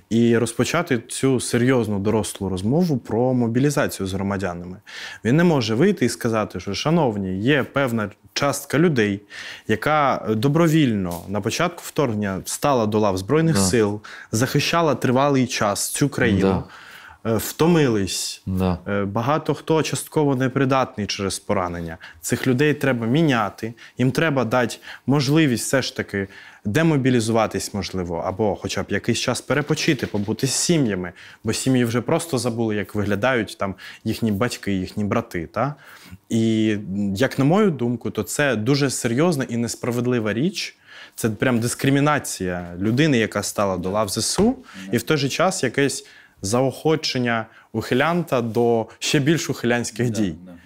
і розпочати цю серйозну дорослу розмову про мобілізацію з громадянами. Він не може вийти і сказати, що шановні, є певна частка людей, яка добровільно на початку вторгнення стала до лав збройних да. сил, захищала тривалий час цю країну. Да. Е, втомились. Да. Е, багато хто частково непридатний через поранення. Цих людей треба міняти, їм треба дати можливість все ж таки демобілізуватись, можливо, або хоча б якийсь час перепочити, побути з сім'ями, бо сім'ї вже просто забули, як виглядають там їхні батьки, їхні брати. Та? І як на мою думку, то це дуже серйозна і несправедлива річ. Це прям дискримінація людини, яка стала до лав ЗСУ, і в той же час якесь заохочення ухилянта до ще більш ухилянських да, дій. Да, да.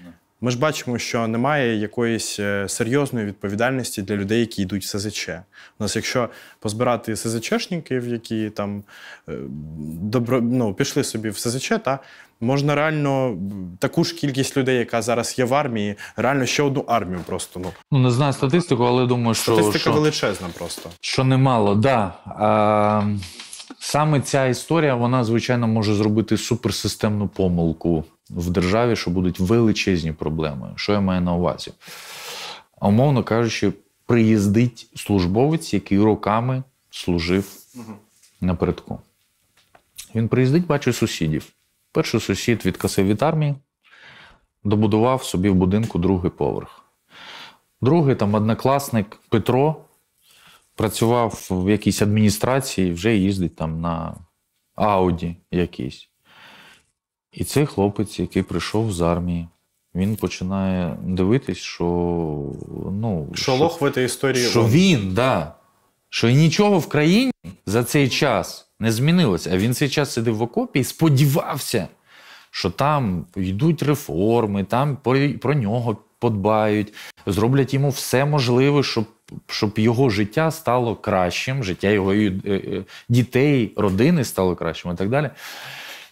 Ми ж бачимо, що немає якоїсь е, серйозної відповідальності для людей, які йдуть в СЗЧ. У нас, якщо позбирати СЗЧшників, які там е, добро ну, пішли собі в СЗЧ, та можна реально таку ж кількість людей, яка зараз є в армії, реально ще одну армію просто ну ну не знаю статистику, але думаю, що статистика величезна, просто що немало, да. А... Саме ця історія, вона, звичайно, може зробити суперсистемну помилку в державі, що будуть величезні проблеми. Що я маю на увазі? умовно кажучи, приїздить службовець, який роками служив угу. напередку. Він приїздить, бачить сусідів. Перший сусід відкасив від армії, добудував собі в будинку другий поверх. Другий там однокласник Петро працював в якійсь адміністрації, вже їздить там на Ауді якийсь. І цей хлопець, який прийшов з армії, він починає дивитись, що ну, що, лох в цій історії. Що он. він, да. Що нічого в країні за цей час не змінилося. А він цей час сидив в окопі і сподівався, що там йдуть реформи, там про нього подбають, зроблять йому все можливе, щоб щоб його життя стало кращим, життя його е, е, дітей, родини стало кращим і так далі.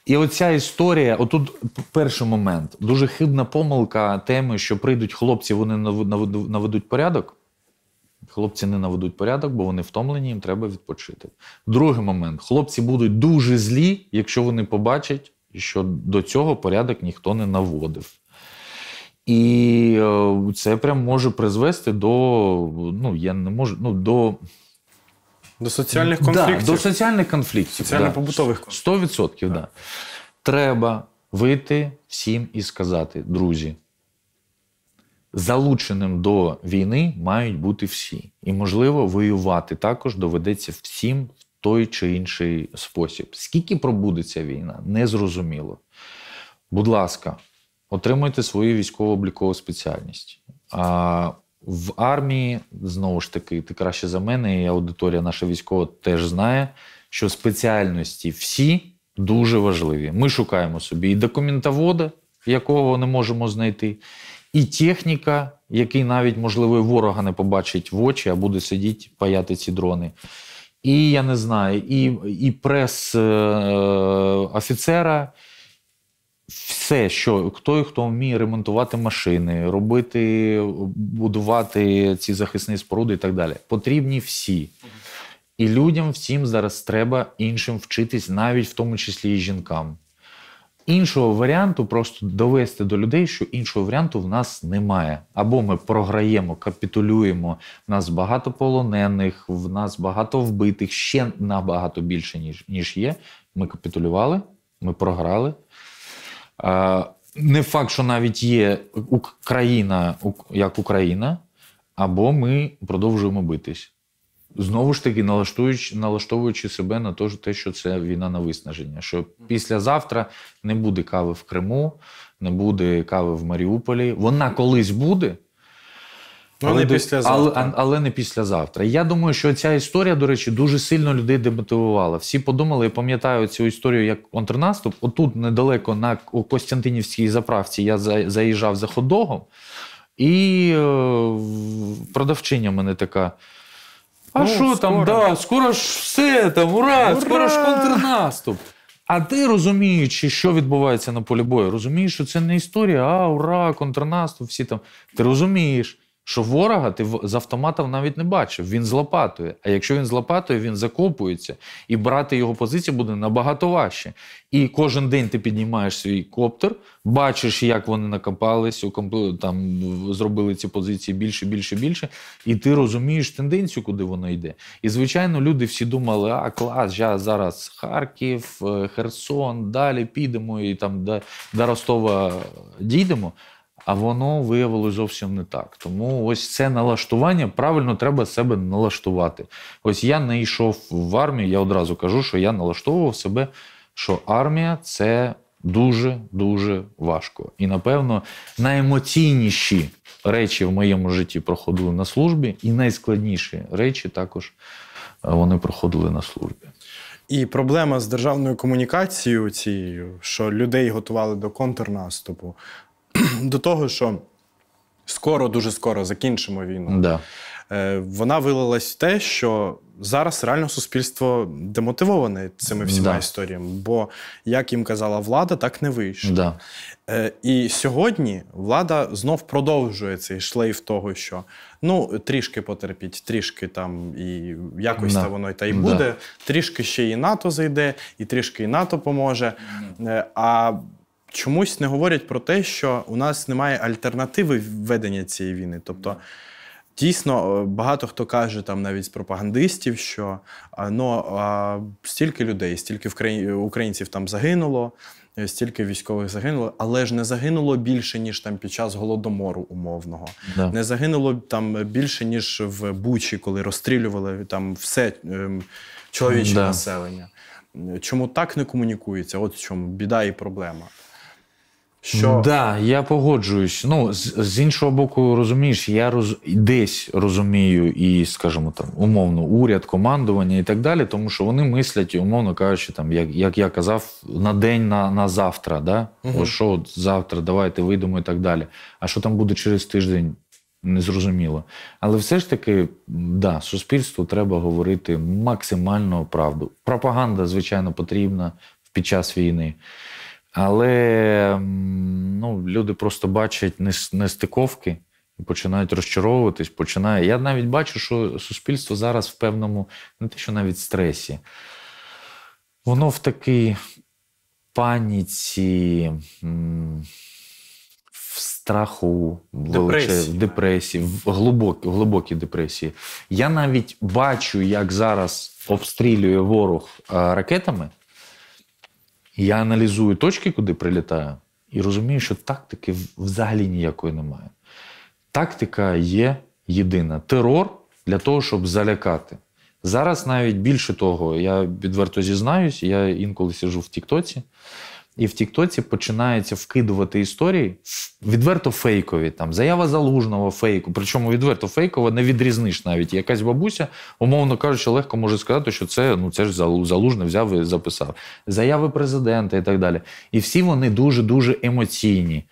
І оця історія, отут перший момент, дуже хибна помилка теми, що прийдуть хлопці, вони наведуть порядок. Хлопці не наведуть порядок, бо вони втомлені, їм треба відпочити. Другий момент: хлопці будуть дуже злі, якщо вони побачать, що до цього порядок ніхто не наводив. І е, це прям може призвести до ну я не можу ну до. До соціальних конфліктів. Да, До соціальних конфліктів. Соціально-побутових конфліктів. 100%, так. Да. Треба вийти всім і сказати, друзі, залученим до війни мають бути всі. І, можливо, воювати також доведеться всім в той чи інший спосіб. Скільки пробудеться війна, незрозуміло. Будь ласка, отримуйте свою військово-облікову спеціальність. А в армії знову ж таки, ти краще за мене, і аудиторія наша військова теж знає, що спеціальності всі дуже важливі. Ми шукаємо собі і документовода, якого не можемо знайти, і техніка, який навіть можливо ворога не побачить в очі, а буде сидіти, паяти ці дрони. І я не знаю, і і прес е, офіцера. Все, що хто і хто вміє ремонтувати машини, робити, будувати ці захисні споруди і так далі, потрібні всі. І людям всім зараз треба іншим вчитись, навіть в тому числі і жінкам. Іншого варіанту просто довести до людей, що іншого варіанту в нас немає. Або ми програємо, капітулюємо. В нас багато полонених, в нас багато вбитих ще набагато більше ніж ніж є. Ми капітулювали, ми програли. Не факт, що навіть є Україна як Україна, або ми продовжуємо битись. Знову ж таки, налаштуючи, налаштовуючи себе на то те, що це війна на виснаження. Що післязавтра не буде кави в Криму, не буде кави в Маріуполі. Вона колись буде, Ну, але не післязавтра. Але, але не післязавтра. Я думаю, що ця історія, до речі, дуже сильно людей демотивувала. Всі подумали, я пам'ятаю цю історію як контрнаступ. Отут недалеко на Костянтинівській заправці я заїжджав за ходогом, і е, продавчиня мене така. А ну, що ну, там, да, скоро ж все там, ура, ура! скоро ж контрнаступ. А ти розуміючи, що відбувається на полі бою, розумієш, що це не історія, а ура, контрнаступ, всі там. Ти розумієш що ворога ти з автоматом навіть не бачив, він злопатує. А якщо він злопатує, він закопується, і брати його позиції буде набагато важче. І кожен день ти піднімаєш свій коптер, бачиш, як вони накопались, там зробили ці позиції більше, більше, більше. І ти розумієш тенденцію, куди воно йде. І звичайно, люди всі думали, а клас, я зараз Харків, е, Херсон, далі підемо і там до Ростова дійдемо а воно виявилось зовсім не так. Тому ось це налаштування правильно треба себе налаштувати. Ось я не йшов в армію, я одразу кажу, що я налаштовував себе, що армія це дуже дуже важко. І напевно найемоційніші речі в моєму житті проходили на службі, і найскладніші речі також е, вони проходили на службі. І проблема з державною комунікацією, цією, що людей готували до контрнаступу, до того, що скоро, дуже скоро закінчимо війну. Да. Е, вона вилилась в те, що зараз реально суспільство демотивоване цими всіма да. історіями, бо як їм казала влада, так не вийшло. Да. Е, і сьогодні влада знов продовжує цей шлейф того, що ну трішки потерпіть, трішки там і якось да. та воно та й буде, трішки ще і НАТО зайде, і трішки і НАТО поможе. Е, а чомусь не говорять про те, що у нас немає альтернативи введення цієї війни. Тобто, дійсно, е, багато хто каже там навіть з пропагандистів, що е, ну, а, стільки людей, стільки українців там загинуло. Е, стільки військових загинуло, але ж не загинуло більше ніж там під час голодомору умовного, да. не загинуло там більше ніж в Бучі, коли розстрілювали там все ем, чоловіче да. населення. Чому так не комунікується? От в чому біда і проблема. Що да, я погоджуюсь. Ну з, з іншого боку, розумієш, я роз десь розумію і, скажімо, там умовно уряд, командування і так далі, тому що вони мислять, умовно кажучи, там як як я казав, на день на на завтра, да угу. О, що от завтра, давайте вийдемо і так далі. А що там буде через тиждень? Незрозуміло. Але все ж таки, да, суспільству треба говорити максимально правду. Пропаганда, звичайно, потрібна під час війни. Але ну, люди просто бачать нестиковки і починають розчаровуватись. Починає. Я навіть бачу, що суспільство зараз в певному, не те, що навіть стресі, воно в такій паніці, в страху, в депресії, в глибокій, в глибокій депресії. Я навіть бачу, як зараз обстрілює ворог е, ракетами. Я аналізую точки, куди прилітаю, і розумію, що тактики взагалі ніякої немає. Тактика є єдина терор для того, щоб залякати. Зараз навіть більше того, я відверто зізнаюсь, я інколи сижу в Тіктоці. І в Тіктоці починається вкидувати історії відверто фейкові. Там заява залужного фейку. Причому відверто фейкова не відрізниш навіть. Якась бабуся, умовно кажучи, легко може сказати, що це ну це ж залужний взяв і записав. Заяви президента і так далі. І всі вони дуже-дуже емоційні,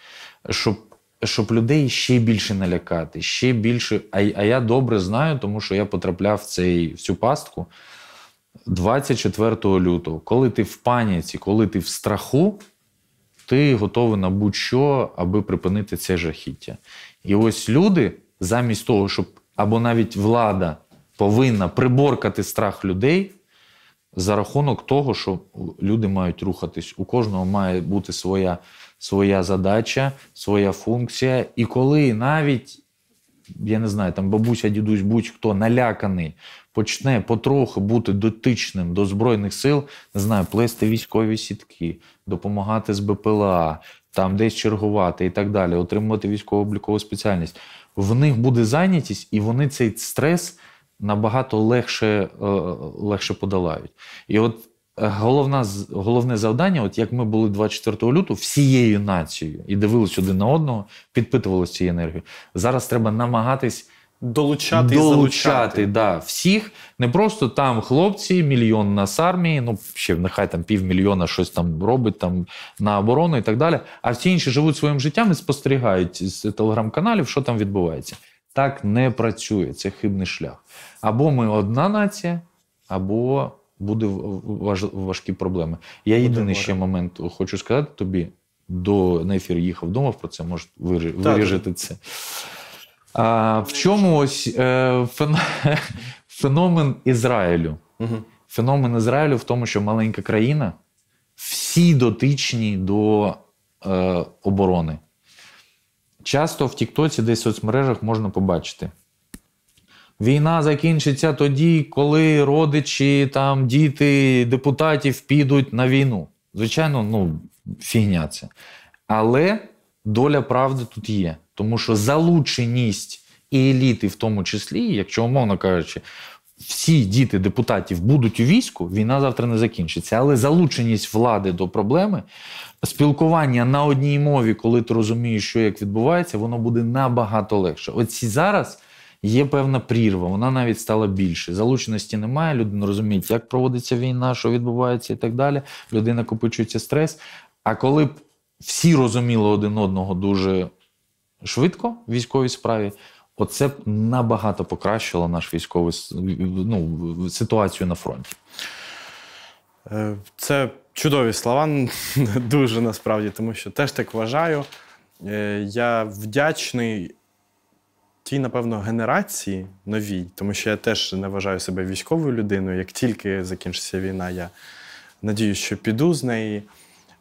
щоб щоб людей ще більше налякати, ще більше. А а я добре знаю, тому що я потрапляв в цей в цю пастку. 24 лютого, коли ти в паніці, коли ти в страху, ти готовий на будь-що, аби припинити це жахіття. І ось люди, замість того, щоб або навіть влада повинна приборкати страх людей. За рахунок того, що люди мають рухатись, у кожного має бути своя своя задача, своя функція. І коли навіть я не знаю, там бабуся, дідусь, будь-хто наляканий, почне потроху бути дотичним до збройних сил, не знаю, плести військові сітки, допомагати з БПЛА, там десь чергувати і так далі, отримувати військово-облікову спеціальність. В них буде зайнятість, і вони цей стрес набагато легше е, легше подолають. І от е, головна головне завдання, от як ми були 24 лютого всією нацією і дивились один на одного, підпитували цією енергією. Зараз треба намагатись долучати, долучати і да, всіх. Не просто там хлопці, мільйон нас армії, ну ще нехай там півмільйона щось там робить там на оборону і так далі. А всі інші живуть своїм життям і спостерігають з телеграм-каналів, що там відбувається. Так не працює. Це хибний шлях. Або ми одна нація, або буде важ... важкі проблеми. Я буде єдиний море. ще момент хочу сказати тобі. До на ефір їхав, думав про це, може вирішити це. А, В чому ось е, феномен Ізраїлю? Угу. Феномен Ізраїлю в тому, що маленька країна, всі дотичні до е, оборони. Часто в Тіктоці, десь в соцмережах можна побачити. Війна закінчиться тоді, коли родичі, там, діти депутатів підуть на війну. Звичайно, ну, фігня це. Але доля правди тут є. Тому що залученість і еліти, в тому числі, якщо, умовно кажучи, всі діти депутатів будуть у війську, війна завтра не закінчиться. Але залученість влади до проблеми, спілкування на одній мові, коли ти розумієш, що як відбувається, воно буде набагато легше. Оці зараз. Є певна прірва, вона навіть стала більше. Залученості немає, люди не розуміють, як проводиться війна, що відбувається і так далі. Людина копичується стрес. А коли б всі розуміли один одного дуже швидко в військовій справі. Оце б набагато покращило наш військовий ну, ситуацію на фронті. Е, це чудові слова, дуже насправді, тому що теж так вважаю. Е, я вдячний тій, напевно, генерації новій, тому що я теж не вважаю себе військовою людиною. Як тільки закінчиться війна, я надію, що піду з неї.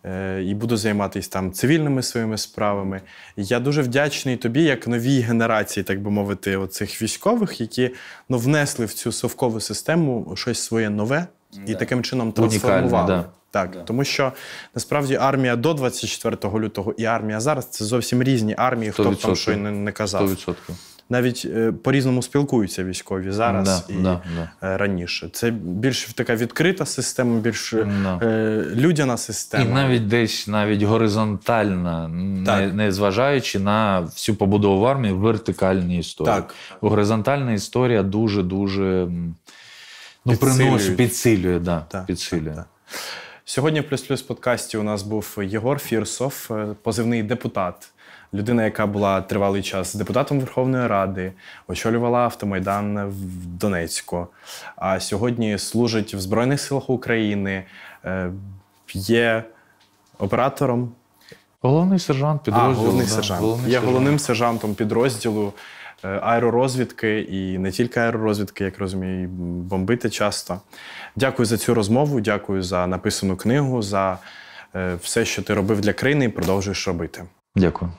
Е, і буду займатися там цивільними своїми справами. Я дуже вдячний тобі, як новій генерації, так би мовити, оцих військових, які ну, внесли в цю совкову систему щось своє нове і да. таким чином трансформували. Да. Так, да. тому що насправді армія до 24 лютого і армія зараз це зовсім різні армії, хто б там що й не, не казав. 100% навіть е, по-різному спілкуються військові зараз да, і да, е, раніше. Це більш така відкрита система, більш е, людяна система. І навіть десь навіть горизонтальна, не, не зважаючи на всю побудову в армії, вертикальні історії. Так. Горизонтальна історія дуже-дуже ну, приносить, підсилює. Да, так, підсилює. Так, Сьогодні в плюс плюс подкасті у нас був Єгор Фірсов, позивний депутат людина, яка була тривалий час депутатом Верховної Ради, очолювала автомайдан в Донецьку, а сьогодні служить в Збройних силах України, е, є оператором. Головний сержант підрозділу. А, головний да, сержант. Головний Я сержант. головним сержантом підрозділу е, аеророзвідки і не тільки аеророзвідки, як розумію, і бомбити часто. Дякую за цю розмову, дякую за написану книгу, за е, все, що ти робив для країни, і продовжуєш робити. Дякую.